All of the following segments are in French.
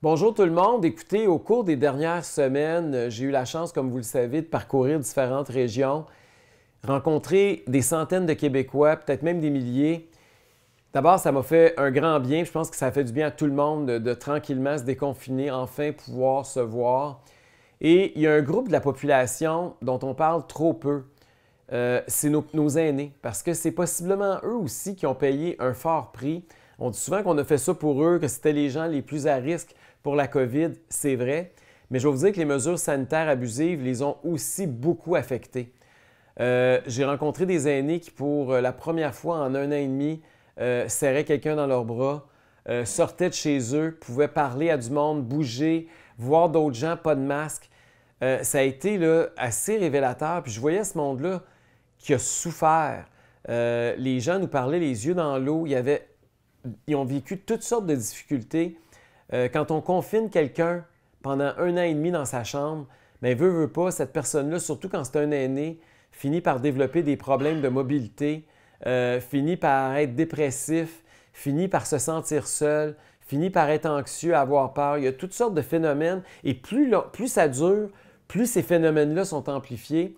Bonjour tout le monde. Écoutez, au cours des dernières semaines, j'ai eu la chance, comme vous le savez, de parcourir différentes régions, rencontrer des centaines de Québécois, peut-être même des milliers. D'abord, ça m'a fait un grand bien. Je pense que ça fait du bien à tout le monde de, tranquillement se déconfiner, enfin pouvoir se voir. Et il y a un groupe de la population dont on parle trop peu. Euh, c'est nos aînés, parce que c'est possiblement eux aussi qui ont payé un fort prix. On dit souvent qu'on a fait ça pour eux, que c'était les gens les plus à risque pour la COVID, c'est vrai, mais je vais vous dire que les mesures sanitaires abusives les ont aussi beaucoup affectés. Euh, j'ai rencontré des aînés qui, pour euh, la première fois en un an et demi, euh, serraient quelqu'un dans leurs bras, sortaient de chez eux, pouvaient parler à du monde, bouger, voir d'autres gens, pas de masque. ça a été là, assez révélateur. Puis je voyais ce monde-là qui a souffert. les gens nous parlaient les yeux dans l'eau. Ils ont vécu toutes sortes de difficultés euh, quand on confine quelqu'un pendant un an et demi dans sa chambre, mais ben, veut, veut pas, cette personne-là, surtout quand c'est un aîné, finit par développer des problèmes de mobilité, euh, finit par être dépressif, finit par se sentir seul, finit par être anxieux, avoir peur. Il y a toutes sortes de phénomènes. Et plus, plus ça dure, plus ces phénomènes-là sont amplifiés.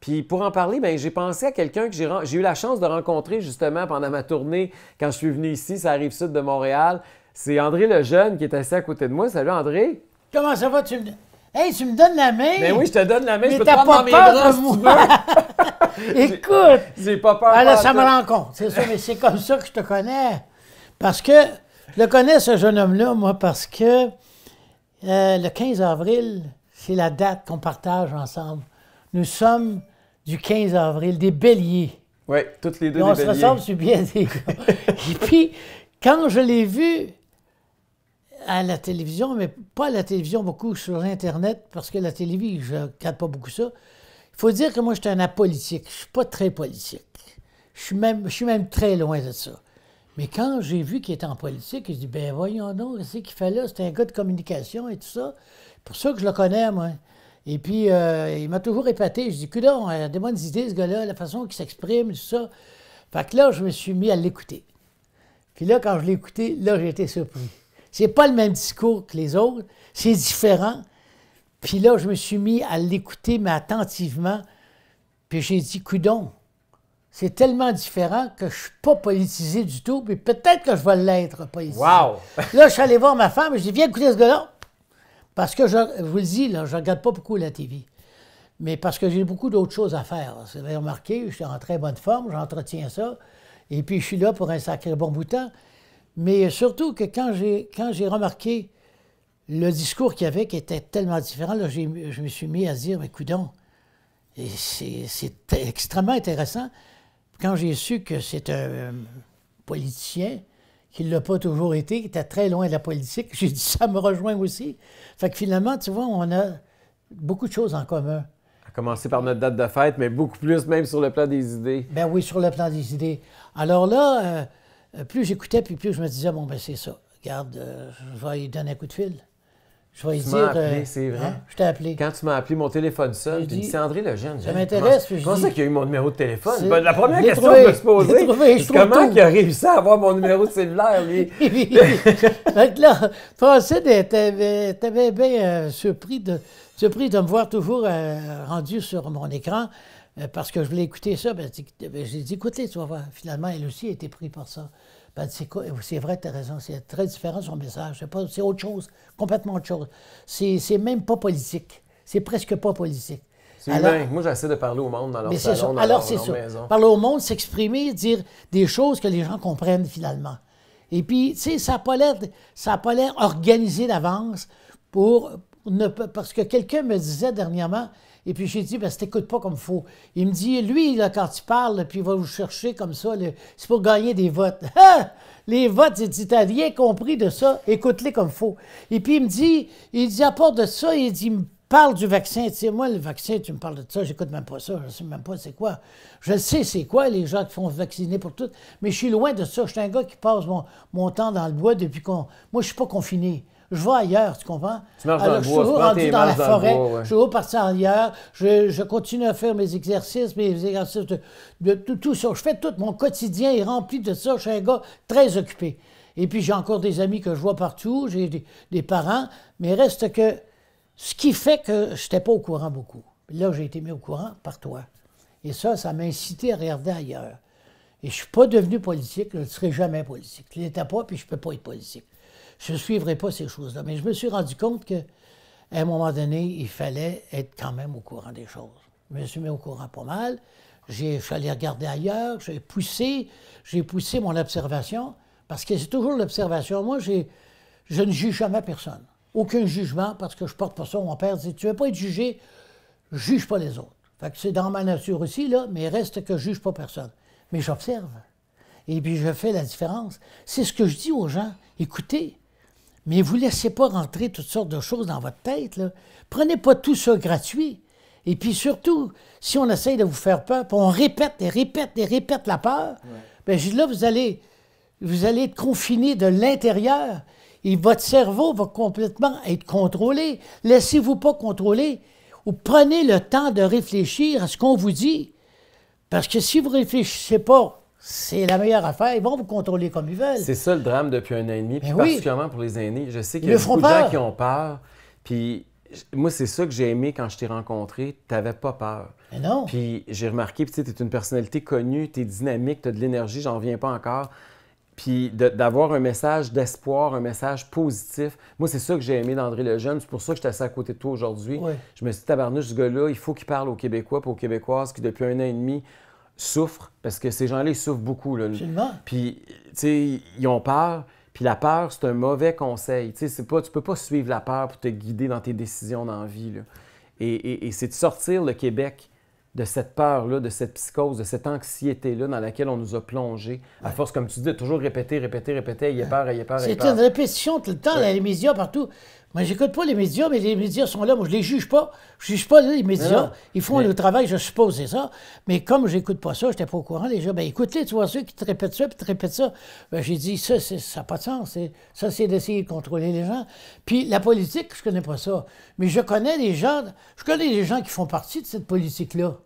Puis pour en parler, ben, j'ai pensé à quelqu'un que j'ai eu la chance de rencontrer justement pendant ma tournée quand je suis venu ici, ça arrive sud de Montréal. C'est André le jeune qui est assis à côté de moi. Salut, André. Comment ça va? Tu me... Hey, tu me donnes la main? Mais ben oui, je te donne la main. Mais je peux te prendre pas dans mes bras, Écoute! C'est pas peur. Alors, ah, ça me rend compte, c'est ça, mais c'est comme ça que je te connais. Parce que je connais, ce jeune homme-là, moi, parce que euh, le 15 avril, c'est la date qu'on partage ensemble. Nous sommes du 15 avril, des béliers. Oui, toutes les deux on béliers. se ressemble sur bien des Et puis, quand je l'ai vu, à la télévision, mais pas à la télévision, beaucoup sur Internet, parce que la télévision, je ne regarde pas beaucoup ça. Il faut dire que moi, j'étais un apolitique. Je ne suis pas très politique. Je suis même, je suis même très loin de ça. Mais quand j'ai vu qu'il était en politique, je dit ben voyons donc, qu'est-ce qu'il fait là? C'était un gars de communication et tout ça. C'est pour ça que je le connais, moi. Et puis, euh, il m'a toujours épaté. Je dis, non, il euh, a des bonnes idées, ce gars-là, la façon qu'il s'exprime, tout ça. Fait que là, je me suis mis à l'écouter. Puis là, quand je l'ai écouté, là, j'ai été surpris. C'est pas le même discours que les autres, c'est différent. Puis là, je me suis mis à l'écouter, mais attentivement. Puis j'ai dit, coudon, c'est tellement différent que je suis pas politisé du tout, puis peut-être que je vais l'être Wow! là, je suis allé voir ma femme, et je dis, viens écouter ce gars-là. Parce que, je, vous le dis, là, je regarde pas beaucoup la TV. Mais parce que j'ai beaucoup d'autres choses à faire. Vous avez remarqué, je suis en très bonne forme, j'entretiens ça. Et puis, je suis là pour un sacré bon bout de temps. Mais surtout que quand j'ai, quand j'ai remarqué le discours qu'il y avait qui était tellement différent, je me suis mis à dire, mais coudons, c'est extrêmement intéressant. Quand j'ai su que c'est un euh, politicien, qu'il ne l'a pas toujours été, qui était très loin de la politique, j'ai dit, ça me rejoint aussi. Fait que finalement, tu vois, on a beaucoup de choses en commun. À commencer par notre date de fête, mais beaucoup plus même sur le plan des idées. Ben oui, sur le plan des idées. Alors là... Euh, euh, plus j'écoutais, puis plus je me disais, bon, ben c'est ça. Regarde, euh, je vais lui donner un coup de fil. Je vais lui dire. appelé, euh, c'est vrai. Hein, je t'ai appelé. Quand tu m'as appelé, mon téléphone sonne, puis c'est André Lejeune. Ça m'intéresse. Je comment ça qu'il a eu mon numéro de téléphone? Ben, la première question que je me suis posée, comment il a réussi à avoir mon numéro de cellulaire, lui? Donc là, Francine était bien surpris de, surpris de me voir toujours rendu sur mon écran. Euh, parce que je voulais écouter ça. Ben, j'ai dit, ben, écoutez, tu vas voir. Finalement, elle aussi a été prise par ça. Ben, c'est vrai, tu as raison, c'est très différent son message. C'est autre chose, complètement autre chose. C'est même pas politique. C'est presque pas politique. C'est Moi, j'essaie de parler au monde dans leur mais salon, Dans Alors, c'est ça. Parler au monde, s'exprimer, dire des choses que les gens comprennent finalement. Et puis, tu sais, ça n'a pas l'air organisé d'avance pour ne pas... Parce que quelqu'un me disait dernièrement, et puis j'ai dit, ben, si t'écoute pas comme faut. Il me dit, lui, là, quand il parle, puis il va vous chercher comme ça, c'est pour gagner des votes. Ah! les votes, il dit, t'as rien compris de ça, écoute-les comme faut. Et puis il me dit, il dit, à part de ça, il dit, me parle du vaccin. Tu sais, moi, le vaccin, tu me parles de ça, j'écoute même pas ça, je sais même pas c'est quoi. Je sais c'est quoi, les gens qui font vacciner pour tout, mais je suis loin de ça. Je suis un gars qui passe mon, temps dans le bois depuis qu'on... Moi, je suis pas confiné je vais ailleurs, tu comprends? Alors, je suis toujours rendu dans la forêt, je suis toujours parti ailleurs, je, continue à faire mes exercices, mes exercices de, tout ça. Je fais tout, mon quotidien est rempli de ça, je suis un gars très occupé. Et puis j'ai encore des amis que je vois partout, j'ai des, parents, mais reste que ce qui fait que je n'étais pas au courant beaucoup. Là, j'ai été mis au courant par toi. Et ça, ça m'a incité à regarder ailleurs. Et je ne suis pas devenu politique, je ne serai jamais politique. Je ne l'étais pas, puis je ne peux pas être politique je ne suivrai pas ces choses-là. Mais je me suis rendu compte qu'à un moment donné, il fallait être quand même au courant des choses. Je me suis mis au courant pas mal. Je suis allé regarder ailleurs, j'ai poussé, j'ai poussé mon observation, parce que c'est toujours l'observation. Moi, je ne juge jamais personne. Aucun jugement, parce que je porte pas ça. Mon père dit Tu ne veux pas être jugé, juge pas les autres. Fait que c'est dans ma nature aussi, là, mais reste que je juge pas personne. Mais j'observe. Et puis je fais la différence. C'est ce que je dis aux gens. Écoutez, mais vous ne laissez pas rentrer toutes sortes de choses dans votre tête. Prenez pas tout ça gratuit. Et puis surtout, si on essaye de vous faire peur, on répète et répète et répète la peur, bien là, vous allez, vous allez être confiné de l'intérieur et votre cerveau va complètement être contrôlé. Laissez-vous pas contrôler ou prenez le temps de réfléchir à ce qu'on vous dit. Parce que si vous réfléchissez pas c'est la meilleure affaire. Ils vont vous contrôler comme ils veulent. C'est ça le drame depuis un an et demi, ben particulièrement pour les aînés. Je sais qu'il y a beaucoup gens qui ont peur. Puis moi, c'est ça que j'ai aimé quand je t'ai rencontré. T'avais pas peur. Mais ben non. Puis j'ai remarqué, tu es une personnalité connue, tu es dynamique, tu as de l'énergie, j'en viens pas encore. Puis d'avoir un message d'espoir, un message positif. Moi, c'est ça que j'ai aimé d'André Lejeune. C'est pour ça que suis assis à côté de toi aujourd'hui. Je me suis dit, tabarnouche, ce gars-là, il faut qu'il parle aux Québécois pour aux Québécoises qui, depuis un an et demi, souffrent, parce que ces gens-là, ils souffrent beaucoup. Là. Puis, tu sais, ils ont peur. Puis la peur, c'est un mauvais conseil. Tu sais, pas, tu peux pas suivre la peur pour te guider dans tes décisions dans la vie. Et, c'est de sortir le Québec de cette peur-là, de cette psychose, de cette anxiété-là dans laquelle on nous a plongé. À force, comme tu dis, de toujours répéter, répéter, répéter, a peur, a peur, C'est une répétition tout le temps, les partout. Moi, j'écoute pas les médias, mais les médias sont là. Moi, je les juge pas. Je juge pas les médias. Ils font le travail, je suppose, c'est ça. Mais comme j'écoute pas ça, j'étais pas au courant. Les gens, ben écoute-les, tu vois ceux qui te répètent ça, puis te répètent ça. Ben, j'ai dit, ça, ça n'a pas de sens. Ça, c'est d'essayer de contrôler les gens. Puis la politique, je connais pas ça. Mais je connais les gens, je connais les gens qui font partie de cette politique-là.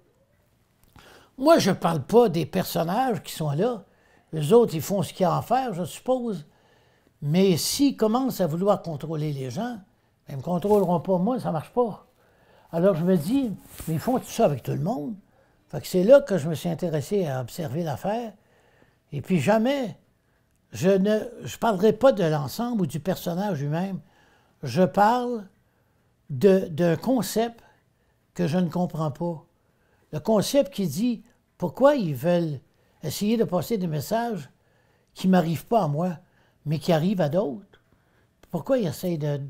Moi, je parle pas des personnages qui sont là. Les autres, ils font ce qu'il y a à faire, je suppose. Mais s'ils commencent à vouloir contrôler les gens, ben, ils ne me contrôleront pas moi, ça ne marche pas. Alors je me dis, mais ils font tout ça avec tout le monde. Fait que c'est là que je me suis intéressé à observer l'affaire. Et puis jamais, je ne je parlerai pas de l'ensemble ou du personnage lui-même. Je parle d'un concept que je ne comprends pas. Le concept qui dit pourquoi ils veulent essayer de passer des messages qui ne m'arrivent pas à moi mais qui arrivent à d'autres. Pourquoi ils essayent de,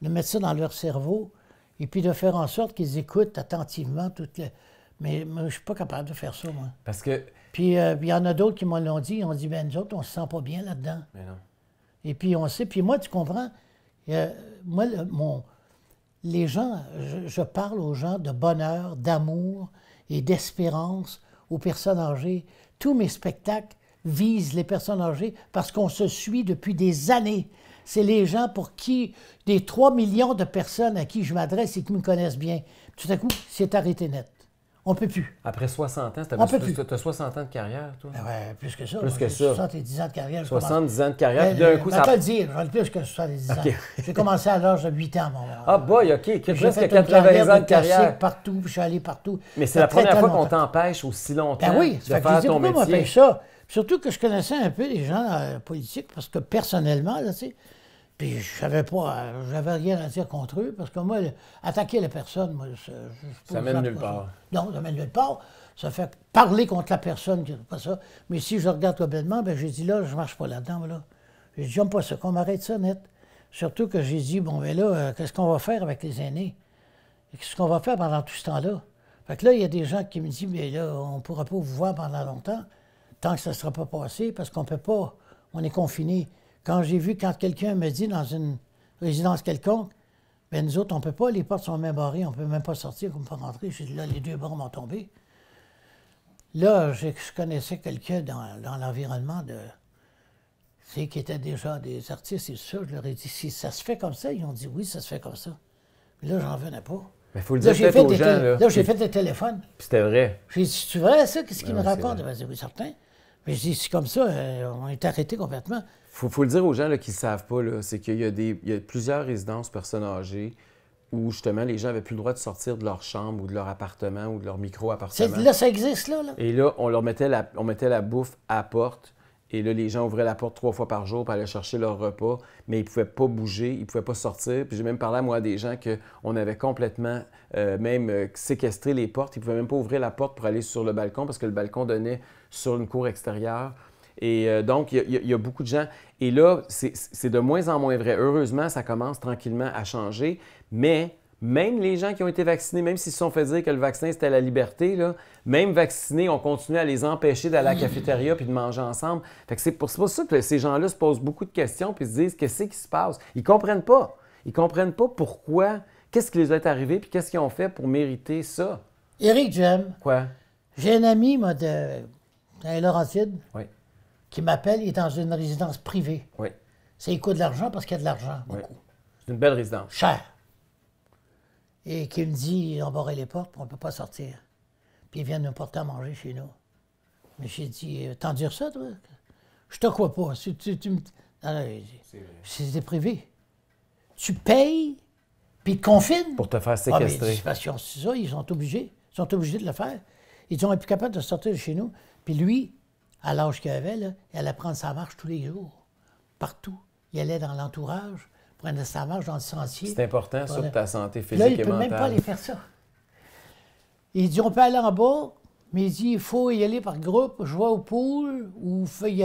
de, mettre ça dans leur cerveau et puis de faire en sorte qu'ils écoutent attentivement toutes les... Mais, je ne suis pas capable de faire ça, moi. Parce que... Euh, puis il y en a d'autres qui m'ont l'ont dit, ils ont dit, ben nous autres, on se sent pas bien là-dedans. Mais non. Et puis on sait, puis moi, tu comprends, euh, moi, mon, les gens, je, parle aux gens de bonheur, d'amour et d'espérance aux personnes âgées. Tous mes spectacles, vise les personnes âgées parce qu'on se suit depuis des années. C'est les gens pour qui, des 3 millions de personnes à qui je m'adresse et qui me connaissent bien, tout à coup, c'est arrêté net. On peut plus. Après 60 ans, tu as 60 ans de carrière, toi? Ben ouais, plus que ça. Plus que ça. 70 ans de carrière. 70 ans de carrière, ben, d'un coup, ben, ça... Je vais le dire, plus que 70 ans. J'ai commencé à l'âge de 8 ans, mon Ah boy, OK. fait 80 ans de carrière. partout, J'ai je suis allé partout. Mais c'est la première fois qu'on t'empêche aussi longtemps de faire ton métier. ça? Surtout que je connaissais un peu les gens euh, politiques, parce que personnellement, là, tu sais, puis je n'avais pas, euh, j'avais rien à dire contre eux, parce que moi, attaquer la personne, moi, je, ça mène nulle part. Non, ça mène nulle part. Ça fait parler contre la personne, qui pas ça. Mais si je regarde complètement, ben j'ai dit là, je marche pas là-dedans, là. J'ai dit, j'aime pas ça, qu'on m'arrête ça net. Surtout que j'ai dit, bon, mais ben, là, euh, qu'est-ce qu'on va faire avec les aînés? Qu'est-ce qu'on va faire pendant tout ce temps-là? Fait que là, il y a des gens qui me disent, mais là, on pourra pas vous voir pendant longtemps tant que ça ne sera pas passé, parce qu'on ne peut pas, on est confiné. Quand j'ai vu, quand quelqu'un me dit dans une résidence quelconque, bien, nous autres, on ne peut pas, les portes sont même barrées, on ne peut même pas sortir, on ne peut pas rentrer. J'ai là, les deux bras m'ont tombé. Là, je, connaissais quelqu'un dans, l'environnement de. qui était déjà des artistes et sûr, Je leur ai dit, si ça se fait comme ça, ils ont dit oui, ça se fait comme ça. Mais là, j'en venais pas. Mais faut le dire gens. Là, j'ai fait des téléphones. c'était vrai. J'ai dit, c'est vrai, ça? Qu'est-ce ben qu'ils me racontent? Ben, certain. Mais je dis, c'est comme ça, euh, on est arrêté complètement. Faut, faut le dire aux gens qui ne savent pas, c'est qu'il y, a des, il y a plusieurs résidences personnes âgées où justement les gens n'avaient plus le droit de sortir de leur chambre ou de leur appartement ou de leur micro-appartement. Là, ça existe, là, Et là, on leur mettait la, on mettait la bouffe à porte et là, les gens ouvraient la porte trois fois par jour pour aller chercher leur repas, mais ils ne pouvaient pas bouger, ils ne pouvaient pas sortir. Puis j'ai même parlé à moi des gens qu'on avait complètement euh, même euh, séquestré les portes. Ils ne pouvaient même pas ouvrir la porte pour aller sur le balcon parce que le balcon donnait sur une cour extérieure. Et euh, donc, il y, y, a beaucoup de gens. Et là, c'est de moins en moins vrai. Heureusement, ça commence tranquillement à changer, mais même les gens qui ont été vaccinés, même s'ils se sont fait dire que le vaccin c'était la liberté, même vaccinés, on continue à les empêcher d'aller à la cafétéria puis de manger ensemble. Fait que c'est pour, ça que ces gens-là se posent beaucoup de questions puis se disent qu'est-ce qui se passe. Ils comprennent pas. Ils comprennent pas pourquoi, qu'est-ce qui les est arrivé puis qu'est-ce qu'ils ont fait pour mériter ça. Éric Jem. Quoi? J'ai un ami, moi, de Laurentide, qui m'appelle. Il est dans une résidence privée. Oui. Ça il coûte de l'argent parce qu'il y a de l'argent, C'est une belle résidence. Cher et qui me dit ils ont les portes, on ne peut pas sortir. Puis ils viennent nous porter à manger chez nous. Mais j'ai dit T'en dire ça, toi Je te crois pas. c'est tu, me... privé. Tu payes, puis ils te confinent. Pour te faire ah, séquestrer. c'est ça, ils sont obligés. Ils sont obligés de le faire. Ils sont plus capables de sortir de chez nous. Puis lui, à l'âge qu'il avait, là, il allait prendre sa marche tous les jours, partout. Il allait dans l'entourage, c'est important, sur ta santé physique et mentale. Là, ne peut même pas aller faire ça. Il dit, on peut aller en bas, mais il dit, il faut y aller par groupe, Je jouer au pool, ou il y,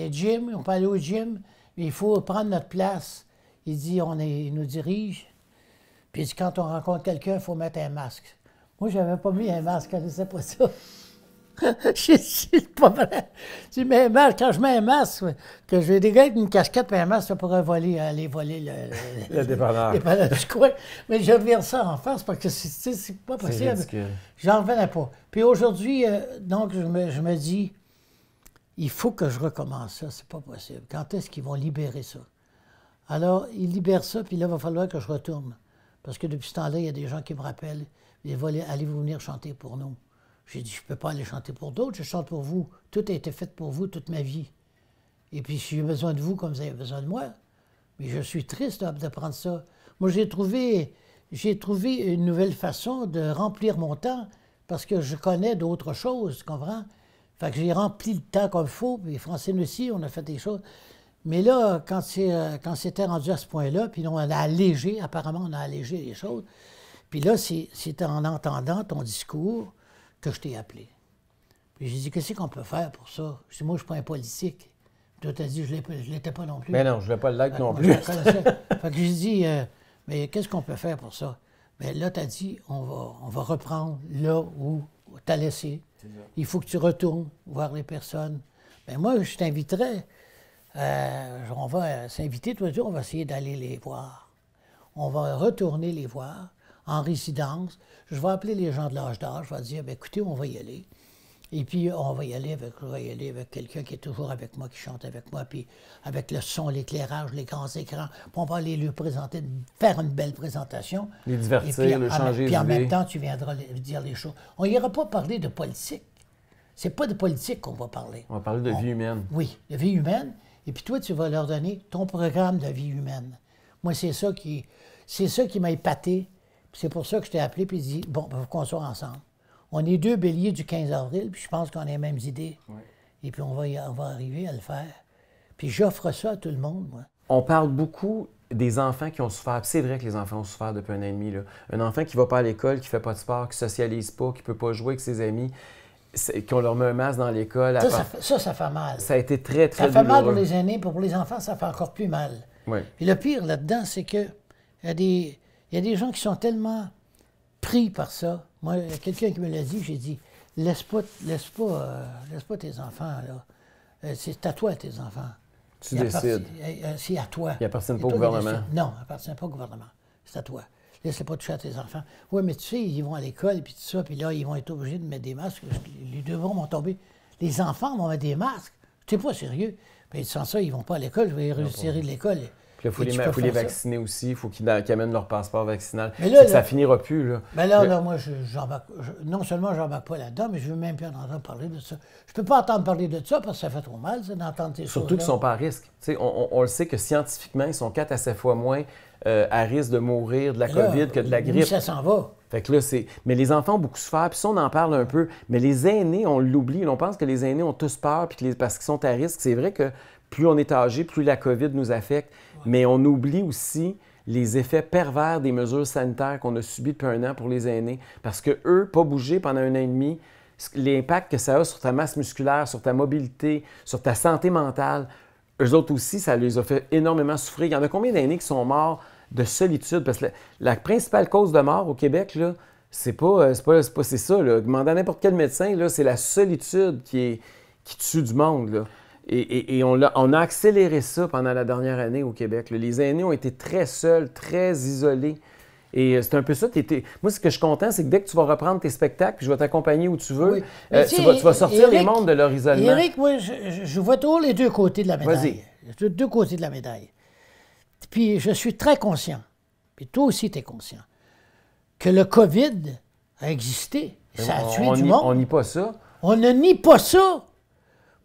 a, gym, on peut aller au gym, mais il faut prendre notre place. Il dit, on nous dirige. Puis il dit, quand on rencontre quelqu'un, il faut mettre un masque. Moi, je n'avais pas mis un masque, je ne sais pas ça c'est pas vrai. quand je mets un masque, que je vais dégager une casquette et un masque, ça pourrait voler, aller voler le, le, dépanneur. Mais je reviens ça en face parce que c'est pas possible. J'en revenais pas. Puis aujourd'hui, euh, donc, je me, je me, dis, il faut que je recommence ça, c'est pas possible. Quand est-ce qu'ils vont libérer ça? Alors, ils libèrent ça, puis là, il va falloir que je retourne. Parce que depuis ce temps-là, il y a des gens qui me rappellent, allez-vous venir chanter pour nous? J'ai dit, je ne peux pas aller chanter pour d'autres, je chante pour vous. Tout a été fait pour vous toute ma vie. Et puis, si j'ai besoin de vous comme vous avez besoin de moi, mais je suis triste hein, de prendre ça. Moi, j'ai trouvé, trouvé une nouvelle façon de remplir mon temps parce que je connais d'autres choses, tu comprends? Fait que j'ai rempli le temps comme il faut, puis nous aussi, on a fait des choses. Mais là, quand, euh, c'était rendu à ce point-là, puis on a allégé, apparemment, on a allégé les choses. Puis là, c'est en entendant ton discours, que je t'ai appelé. Puis j'ai dit, qu'est-ce qu'on peut faire pour ça? Je moi, je ne suis pas un politique. Toi, as dit, je ne l'étais pas non plus. Mais ben non, je ne voulais pas like non plus. fait que j'ai dit, euh, mais qu'est-ce qu'on peut faire pour ça? Mais ben là, tu as dit, on va, on va reprendre là où tu as laissé. Il faut que tu retournes voir les personnes. Mais ben moi, je t'inviterais, euh, on va s'inviter, toi, on va essayer d'aller les voir. On va retourner les voir en résidence. Je vais appeler les gens de l'âge d'or, je vais dire, ben, écoutez, on va y aller. Et puis, on va y aller avec, aller avec quelqu'un qui est toujours avec moi, qui chante avec moi, puis avec le son, l'éclairage, les grands écrans. Puis on va aller lui présenter, faire une belle présentation. Les divertir, le en, Puis en même temps, tu viendras dire les choses. On n'ira pas parler de politique. C'est pas de politique qu'on va parler. On va parler de vie humaine. Oui, de vie humaine. Et puis toi, tu vas leur donner ton programme de vie humaine. Moi, c'est ça qui, c'est ça qui m'a épaté c'est pour ça que je t'ai appelé puis dit bon, il ben, faut qu'on soit ensemble. On est deux béliers du 15 avril, puis je pense qu'on a les mêmes idées. Et puis on va, y, arriver à le faire. Puis j'offre ça à tout le monde, moi. On parle beaucoup des enfants qui ont souffert. C'est vrai que les enfants ont souffert depuis un an et demi. Là. Un enfant qui va pas à l'école, qui fait pas de sport, qui socialise pas, qui peut pas jouer avec ses amis, qu'on leur met un masque dans l'école. Ça, ça, fait mal. Ça a été très, très Ça fait mal pour les aînés, pour les enfants, ça fait encore plus mal. Et le pire là-dedans, c'est que y a des, il y a des gens qui sont tellement pris par ça. Moi, quelqu'un qui me l'a dit, j'ai dit laisse pas, laisse pas, euh, laisse pas tes enfants, là. Euh, c'est à toi, tes enfants. Tu décides. Euh, c'est à toi. Ils appartiennent pas au gouvernement. Non, ils n'appartiennent pas au gouvernement. C'est à toi. laisse pas toucher à tes enfants. Oui, mais tu sais, ils vont à l'école, puis tout ça, puis là, ils vont être obligés de mettre des masques. Les devoirs vont tomber. Les enfants vont mettre des masques. Tu sais pas sérieux. Mais ben, sans ça, ils vont pas à l'école. Je vais les retirer de l'école. Il faut les, vacciner aussi. Il faut qu'ils amènent leur passeport vaccinal. ça finira plus. Là. non seulement je n'embarque pas là-dedans, mais je veux même plus en entendre parler de ça. Je ne peux pas entendre parler de ça parce que ça fait trop mal, d'entendre ces choses. Surtout qu'ils ne sont pas à risque. On, le sait que scientifiquement, ils sont quatre à sept fois moins euh, à risque de mourir de la COVID que de la grippe. ça s'en va. Fait que là, mais les enfants ont beaucoup souffert, puis ça, on en parle un peu. Mais les aînés, on l'oublie. On pense que les aînés ont tous peur parce qu'ils sont à risque. C'est vrai que plus on est âgé, plus la COVID nous affecte mais on oublie aussi les effets pervers des mesures sanitaires qu'on a subies depuis un an pour les aînés. Parce que eux, pas bouger pendant un an et demi, l'impact que ça a sur ta masse musculaire, sur ta mobilité, sur ta santé mentale, eux autres aussi, ça les a fait énormément souffrir. Il y en a combien d'aînés qui sont morts de solitude? Parce que la, principale cause de mort au Québec, là, euh, c'est pas, c'est pas, c'est ça. Là. Demandez à n'importe quel médecin, là, c'est la solitude qui, qui tue du monde. Là. Et, on, a, accéléré ça pendant la dernière année au Québec. Les aînés ont été très seuls, très isolés. Et euh, c'est un peu ça. Moi, ce que je suis content, c'est que dès que tu vas reprendre tes spectacles, puis je vais t'accompagner où tu veux, euh, tu, vas, sortir les mondes de leur isolement. Éric, moi, je, vois tous les deux côtés de la médaille. Les deux côtés de la médaille. Puis je suis très conscient, puis toi aussi tu es conscient, que le COVID a existé. Ça a tué du monde. On nie pas ça. On ne nie pas ça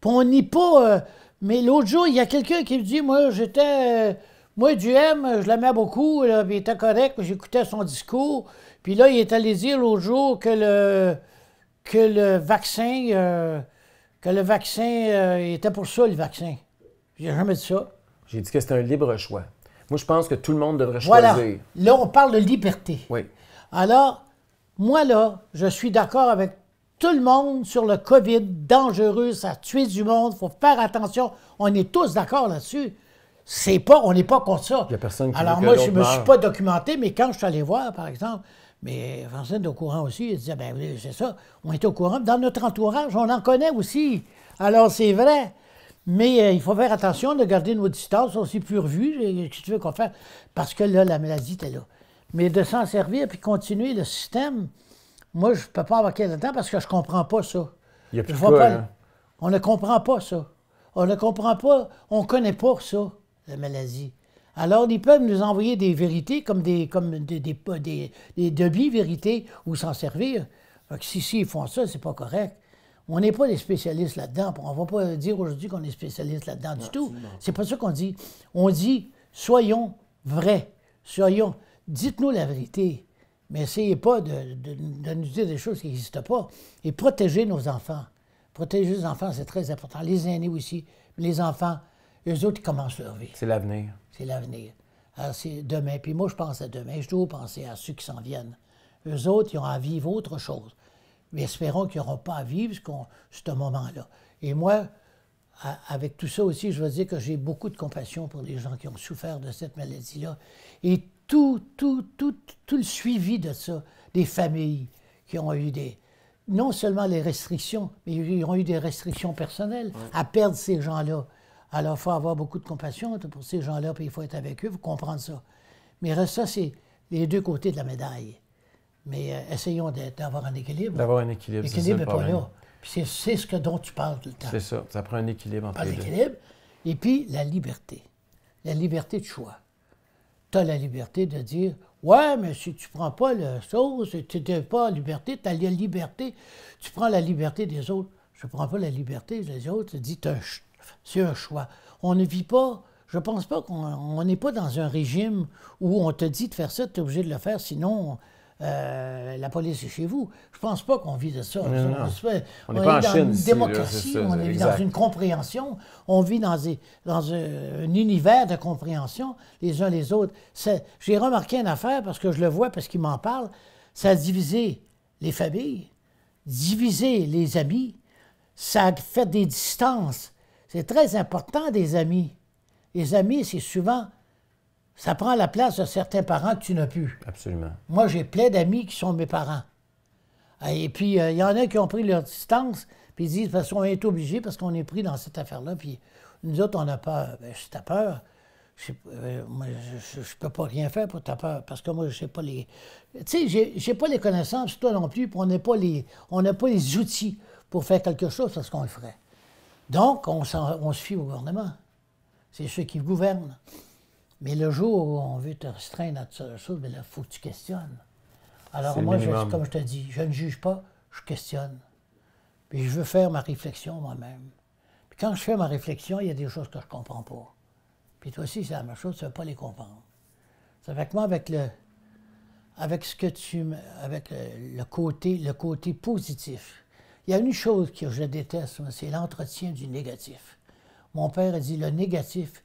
on n'y pas. Euh, mais l'autre jour, il y a quelqu'un qui me dit Moi, j'étais. Euh, moi, du M, je l'aimais beaucoup, il était correct, j'écoutais son discours. Puis là, il est allé dire l'autre jour que le, que le vaccin, euh, que le vaccin était pour ça, le vaccin. J'ai jamais dit ça. J'ai dit que c'était un libre choix. Moi, je pense que tout le monde devrait choisir. Voilà. Là, on parle de liberté. Oui. Alors, moi, là, je suis d'accord avec tout le monde sur le COVID, dangereux, ça tue du monde, il faut faire attention. On est tous d'accord là-dessus. C'est pas, on n'est pas contre ça. Il y a personne qui Alors moi, je ne me suis pas documenté, mais quand je suis allé voir, par exemple, mais Vincent est au courant aussi, il disait, ben oui, c'est ça, on est au courant. Dans notre entourage, on en connaît aussi. Alors c'est vrai. Mais euh, il faut faire attention de garder nos distances, aussi plus revues. tu veux qu'on fasse? Parce que là, la maladie était là. Mais de s'en servir puis continuer le système, moi, je ne peux pas embarquer là-dedans parce que je ne comprends pas ça. Il n'y a plus hein. On ne comprend pas ça. On ne comprend pas, on ne connaît pas ça, la maladie. Alors, ils peuvent nous envoyer des vérités comme des, comme des, des, des, des demi-vérités ou s'en servir. si, si, ils font ça, c'est pas correct. On n'est pas des spécialistes là-dedans. On ne va pas dire aujourd'hui qu'on est spécialiste là-dedans du tout. C'est pas ça qu'on dit. On dit, soyons vrais. Soyons, dites-nous la vérité. Mais essayez pas de, nous dire des choses qui n'existent pas. Et protéger nos enfants. Protéger les enfants, c'est très important. Les aînés aussi. Les enfants, eux autres, ils commencent leur vie. C'est l'avenir. C'est l'avenir. Alors, c'est demain. Puis moi, je pense à demain. Je dois penser à ceux qui s'en viennent. Eux autres, ils ont à vivre autre chose. Mais espérons qu'ils n'auront pas à vivre ce, moment-là. Et moi, avec tout ça aussi, je veux dire que j'ai beaucoup de compassion pour les gens qui ont souffert de cette maladie-là. Et tout, tout, tout, le suivi de ça, des familles qui ont eu des, non seulement les restrictions, mais ils ont eu des restrictions personnelles à perdre ces gens-là. Alors, il faut avoir beaucoup de compassion hein, pour ces gens-là, puis il faut être avec eux, vous comprendre ça. Mais ça, c'est les deux côtés de la médaille. Mais euh, essayons d'avoir un équilibre. D'avoir un équilibre. équilibre c'est ce dont tu parles tout le temps. C'est ça. Ça prend un équilibre entre les équilibre. Et puis, la liberté. La liberté de choix tu as la liberté de dire Ouais, mais si tu prends pas la chose, tu n'es pas la liberté, tu as la liberté, tu prends la liberté des autres. Je ne prends pas la liberté des autres, tu dis c'est un choix. On ne vit pas, je ne pense pas qu'on n'est pas dans un régime où on te dit de faire ça, tu es obligé de le faire, sinon euh, la police est chez vous. Je pense pas qu'on vit de ça. Non, On, est, dans une démocratie, on est dans une compréhension, on vit dans, un, univers de compréhension les uns les autres. J'ai remarqué une affaire parce que je le vois, parce qu'il m'en parle. Ça a divisé les familles, divisé les amis, ça a fait des distances. C'est très important des amis. Les amis, c'est souvent ça prend la place de certains parents que tu n'as plus. Absolument. Moi, j'ai plein d'amis qui sont mes parents. Ah, et puis, euh, il y en a qui ont pris leur distance, puis ils disent, parce qu'on est obligé, parce qu'on est pris dans cette affaire-là, puis nous autres, on a peur. Ben, si peur, je, ne euh, peux pas rien faire pour ta peur, parce que moi, je sais pas les... Tu sais, j'ai pas les connaissances, toi non plus, puis on n'a pas, les, pas les outils pour faire quelque chose, parce qu'on le ferait. Donc, on se fie au gouvernement. C'est ceux qui gouvernent. Mais le jour où on veut te restreindre à toutes choses, ben là, il faut que tu questionnes. Alors moi, comme je te dis, je ne juge pas, je questionne. Puis je veux faire ma réflexion moi-même. Puis quand je fais ma réflexion, il y a des choses que je ne comprends pas. Puis toi aussi, c'est la même chose, tu ne veux pas les comprendre. C'est avec moi, avec le, avec ce que tu, avec le, côté, le côté positif. Il y a une chose que je déteste, c'est l'entretien du négatif. Mon père a dit le négatif,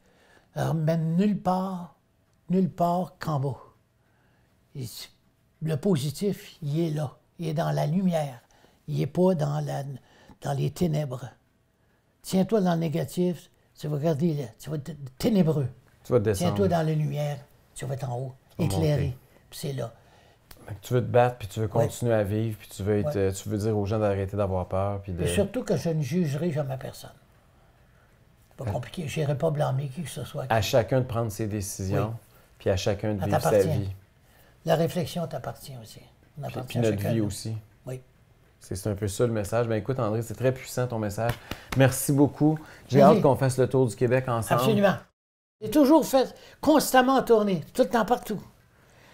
ne euh, nulle part, nulle part qu'en bas. le positif, il est là. Il est dans la lumière. Il n'est pas dans, dans les ténèbres. Tiens-toi dans le négatif, tu vas garder là, tu vas être ténébreux. Tiens-toi dans la lumière, tu vas être en haut, éclairé. Puis c'est là. tu veux te battre, puis tu veux continuer à vivre, puis tu veux, euh, tu veux dire aux gens d'arrêter d'avoir peur. Puis surtout que je ne jugerai jamais personne compliqué. Je n'irai pas blâmer qui que ce soit. À chacun de prendre ses décisions, puis à chacun de vivre sa vie. La réflexion t'appartient aussi. On puis, puis notre vie aussi. Oui. C'est un peu ça le message. Ben écoute, André, c'est très puissant ton message. Merci beaucoup. J'ai hâte qu'on fasse le tour du Québec ensemble. Absolument. J'ai toujours fait constamment tourner, tout le temps partout.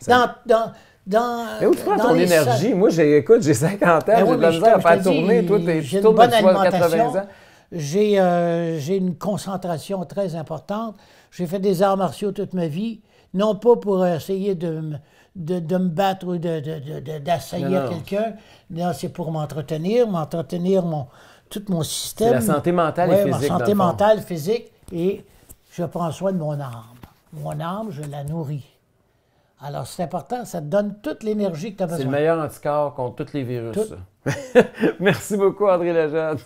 Dans, dans, dans, Mais où tu prends ton énergie? Moi, écoute, j'ai 50 ans, ben j'ai de la faire tourner. Toi, t'es tournes à 80 ans. J'ai euh, j'ai une concentration très importante. J'ai fait des arts martiaux toute ma vie, non pas pour essayer de, de, me battre ou d'assaillir quelqu'un. Non, c'est pour m'entretenir, m'entretenir mon, tout mon système. la santé mentale et physique. Ma santé mentale, physique, et je prends soin de mon âme. Mon âme, je la nourris. Alors, c'est important, ça te donne toute l'énergie que tu as besoin. C'est le meilleur anticorps contre tous les virus. Merci beaucoup, André Lejeune.